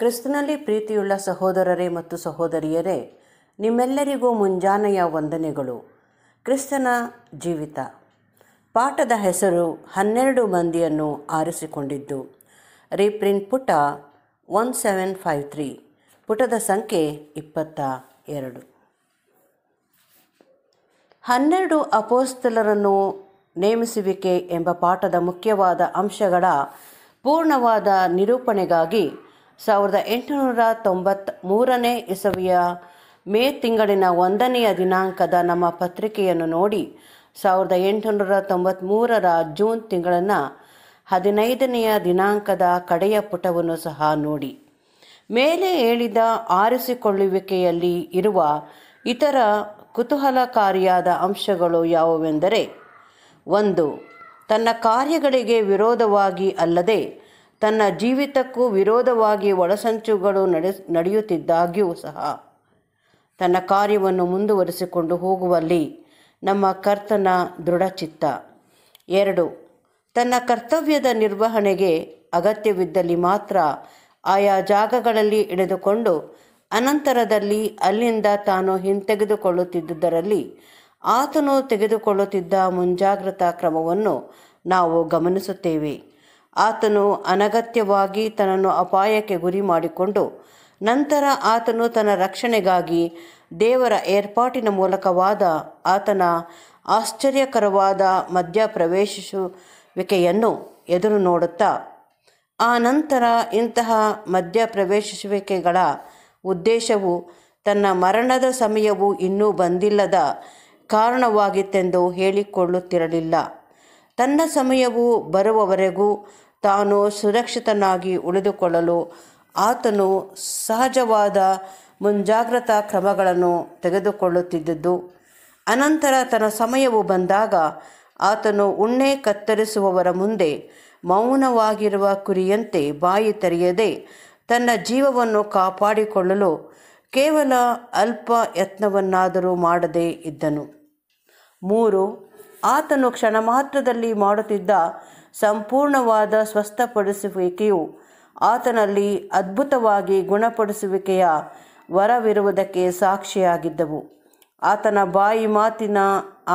ಕ್ರಿಸ್ತನಲ್ಲಿ ಪ್ರೀತಿಯುಳ್ಳ ಸಹೋದರರೇ ಮತ್ತು ಸಹೋದರಿಯರೇ ನಿಮ್ಮೆಲ್ಲರಿಗೂ ಮುಂಜಾನೆಯ ವಂದನೆಗಳು ಕ್ರಿಸ್ತನ ಜೀವಿತ ಪಾಠದ ಹೆಸರು ಹನ್ನೆರಡು ಮಂದಿಯನ್ನು ಆರಿಸಿಕೊಂಡಿದ್ದು ರೀಪ್ರಿಂಟ್ ಪುಟ ಒನ್ ಸೆವೆನ್ ಫೈವ್ ತ್ರೀ ಪುಟದ ಸಂಖ್ಯೆ ಇಪ್ಪತ್ತ ಎರಡು ಹನ್ನೆರಡು ಅಪೋಸ್ತಲರನ್ನು ನೇಮಿಸುವಿಕೆ ಎಂಬ ಪಾಠದ ಮುಖ್ಯವಾದ ಅಂಶಗಳ ಪೂರ್ಣವಾದ ನಿರೂಪಣೆಗಾಗಿ ಸಾವಿರದ ಎಂಟುನೂರ ತೊಂಬತ್ತ್ ಮೂರನೇ ಇಸವಿಯ ಮೇ ತಿಂಗಳಿನ ಒಂದನೆಯ ದಿನಾಂಕದ ನಮ್ಮ ಪತ್ರಿಕೆಯನ್ನು ನೋಡಿ ಸಾವಿರದ ಎಂಟುನೂರ ತೊಂಬತ್ತ್ಮೂರರ ಜೂನ್ ತಿಂಗಳನ್ನು ಹದಿನೈದನೆಯ ದಿನಾಂಕದ ಕಡೆಯ ಪುಟವನ್ನು ಸಹ ನೋಡಿ ಮೇಲೆ ಹೇಳಿದ ಆರಿಸಿಕೊಳ್ಳುವಿಕೆಯಲ್ಲಿ ಇರುವ ಇತರ ಕುತೂಹಲಕಾರಿಯಾದ ಅಂಶಗಳು ಯಾವುವೆಂದರೆ ಒಂದು ತನ್ನ ಕಾರ್ಯಗಳಿಗೆ ವಿರೋಧವಾಗಿ ಅಲ್ಲದೆ ತನ್ನ ಜೀವಿತಕ್ಕೂ ವಿರೋಧವಾಗಿ ಒಳಸಂಚುಗಳು ನಡೆಸ್ ನಡೆಯುತ್ತಿದ್ದಾಗ್ಯೂ ಸಹ ತನ್ನ ಕಾರ್ಯವನ್ನು ಮುಂದುವರಿಸಿಕೊಂಡು ಹೋಗುವಲ್ಲಿ ನಮ್ಮ ಕರ್ತನ ದೃಢಚಿತ್ತ ಎರಡು ತನ್ನ ಕರ್ತವ್ಯದ ನಿರ್ವಹಣೆಗೆ ಅಗತ್ಯವಿದ್ದಲ್ಲಿ ಮಾತ್ರ ಆಯಾ ಜಾಗಗಳಲ್ಲಿ ಇಳಿದುಕೊಂಡು ಅನಂತರದಲ್ಲಿ ಅಲ್ಲಿಂದ ತಾನು ಹಿಂತೆಗೆದುಕೊಳ್ಳುತ್ತಿದ್ದುದರಲ್ಲಿ ಆತನು ತೆಗೆದುಕೊಳ್ಳುತ್ತಿದ್ದ ಮುಂಜಾಗ್ರತಾ ಕ್ರಮವನ್ನು ನಾವು ಗಮನಿಸುತ್ತೇವೆ ಆತನು ಅನಗತ್ಯವಾಗಿ ತನ್ನನ್ನು ಅಪಾಯಕ್ಕೆ ಗುರಿ ಮಾಡಿಕೊಂಡು ನಂತರ ಆತನು ತನ್ನ ರಕ್ಷಣೆಗಾಗಿ ದೇವರ ಏರ್ಪಾಟಿನ ಮೂಲಕವಾದ ಆತನ ಆಶ್ಚರ್ಯಕರವಾದ ಪ್ರವೇಶಿಸುವಿಕೆಯನ್ನು ಎದುರು ನೋಡುತ್ತಾ ಆ ನಂತರ ಇಂತಹ ಪ್ರವೇಶಿಸುವಿಕೆಗಳ ಉದ್ದೇಶವು ತನ್ನ ಮರಣದ ಸಮಯವು ಇನ್ನೂ ಬಂದಿಲ್ಲದ ಕಾರಣವಾಗಿತ್ತೆಂದು ಹೇಳಿಕೊಳ್ಳುತ್ತಿರಲಿಲ್ಲ ತನ್ನ ಸಮಯವು ಬರುವವರೆಗೂ ತಾನು ಸುರಕ್ಷಿತನಾಗಿ ಉಳಿದುಕೊಳ್ಳಲು ಆತನು ಸಹಜವಾದ ಮುಂಜಾಗ್ರತಾ ಕ್ರಮಗಳನ್ನು ತೆಗೆದುಕೊಳ್ಳುತ್ತಿದ್ದುದು ಅನಂತರ ತನ್ನ ಸಮಯವು ಬಂದಾಗ ಆತನು ಉಣ್ಣೆ ಕತ್ತರಿಸುವವರ ಮುಂದೆ ಮೌನವಾಗಿರುವ ಕುರಿಯಂತೆ ಬಾಯಿ ತೆರೆಯದೆ ತನ್ನ ಜೀವವನ್ನು ಕಾಪಾಡಿಕೊಳ್ಳಲು ಕೇವಲ ಅಲ್ಪ ಯತ್ನವನ್ನಾದರೂ ಮಾಡದೇ ಇದ್ದನು ಮೂರು ಆತನು ಕ್ಷಣ ಮಾತ್ರದಲ್ಲಿ ಮಾಡುತ್ತಿದ್ದ ಸಂಪೂರ್ಣವಾದ ಸ್ವಸ್ಥಪಡಿಸುವಿಕೆಯು ಆತನಲ್ಲಿ ಅದ್ಭುತವಾಗಿ ಗುಣಪಡಿಸುವಿಕೆಯ ವರವಿರುವುದಕ್ಕೆ ಸಾಕ್ಷಿಯಾಗಿದ್ದವು ಆತನ ಬಾಯಿ ಮಾತಿನ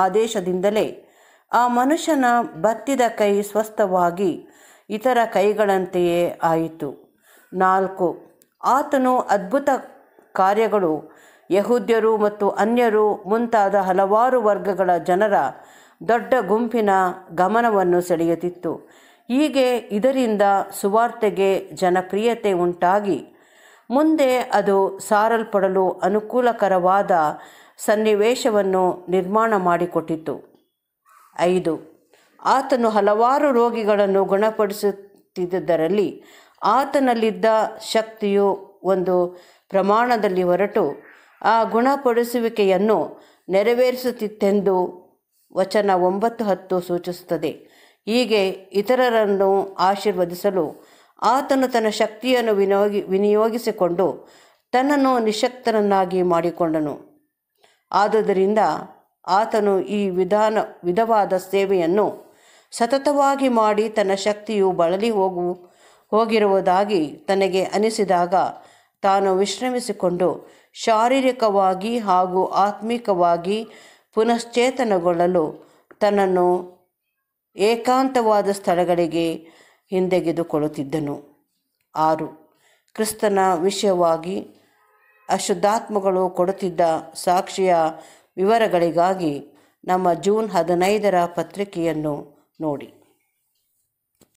ಆದೇಶದಿಂದಲೇ ಆ ಮನುಷ್ಯನ ಬತ್ತಿದ ಕೈ ಸ್ವಸ್ಥವಾಗಿ ಇತರ ಕೈಗಳಂತೆಯೇ ಆಯಿತು ನಾಲ್ಕು ಆತನು ಅದ್ಭುತ ಕಾರ್ಯಗಳು ಯಹೂದ್ಯರು ಮತ್ತು ಅನ್ಯರು ಮುಂತಾದ ಹಲವಾರು ವರ್ಗಗಳ ಜನರ ದೊಡ್ಡ ಗುಂಪಿನ ಗಮನವನ್ನು ಸೆಳೆಯುತ್ತಿತ್ತು ಹೀಗೆ ಇದರಿಂದ ಸುವಾರ್ತೆಗೆ ಜನಪ್ರಿಯತೆ ಉಂಟಾಗಿ ಮುಂದೆ ಅದು ಸಾರಲ್ಪಡಲು ಅನುಕೂಲಕರವಾದ ಸನ್ನಿವೇಶವನ್ನು ನಿರ್ಮಾಣ ಮಾಡಿಕೊಟ್ಟಿತು ಐದು ಆತನು ಹಲವಾರು ರೋಗಿಗಳನ್ನು ಗುಣಪಡಿಸುತ್ತಿದ್ದುದರಲ್ಲಿ ಆತನಲ್ಲಿದ್ದ ಶಕ್ತಿಯು ಒಂದು ಪ್ರಮಾಣದಲ್ಲಿ ಹೊರಟು ಆ ಗುಣಪಡಿಸುವಿಕೆಯನ್ನು ನೆರವೇರಿಸುತ್ತಿತ್ತೆಂದು ವಚನ ಒಂಬತ್ತು ಹತ್ತು ಸೂಚಿಸುತ್ತದೆ ಹೀಗೆ ಇತರರನ್ನು ಆಶೀರ್ವದಿಸಲು ಆತನು ತನ್ನ ಶಕ್ತಿಯನ್ನು ವಿನಿಯೋಗಿ ವಿನಿಯೋಗಿಸಿಕೊಂಡು ತನ್ನನ್ನು ನಿಶಕ್ತನನ್ನಾಗಿ ಮಾಡಿಕೊಂಡನು ಆದುದರಿಂದ ಆತನು ಈ ವಿಧಾನ ವಿಧವಾದ ಸೇವೆಯನ್ನು ಸತತವಾಗಿ ಮಾಡಿ ತನ್ನ ಶಕ್ತಿಯು ಬಳಲಿ ಹೋಗು ಹೋಗಿರುವುದಾಗಿ ತನಗೆ ಅನಿಸಿದಾಗ ತಾನು ವಿಶ್ರಮಿಸಿಕೊಂಡು ಶಾರೀರಿಕವಾಗಿ ಹಾಗೂ ಆತ್ಮಿಕವಾಗಿ ಪುನಶ್ಚೇತನಗೊಳ್ಳಲು ತನ್ನನ್ನು ಏಕಾಂತವಾದ ಸ್ಥಳಗಳಿಗೆ ಹಿಂದೆಗೆದುಕೊಳ್ಳುತ್ತಿದ್ದನು ಆರು ಕ್ರಿಸ್ತನ ವಿಷಯವಾಗಿ ಅಶುದ್ಧಾತ್ಮಗಳು ಕೊಡುತ್ತಿದ್ದ ಸಾಕ್ಷಿಯ ವಿವರಗಳಿಗಾಗಿ ನಮ್ಮ ಜೂನ್ ಹದಿನೈದರ ಪತ್ರಿಕೆಯನ್ನು ನೋಡಿ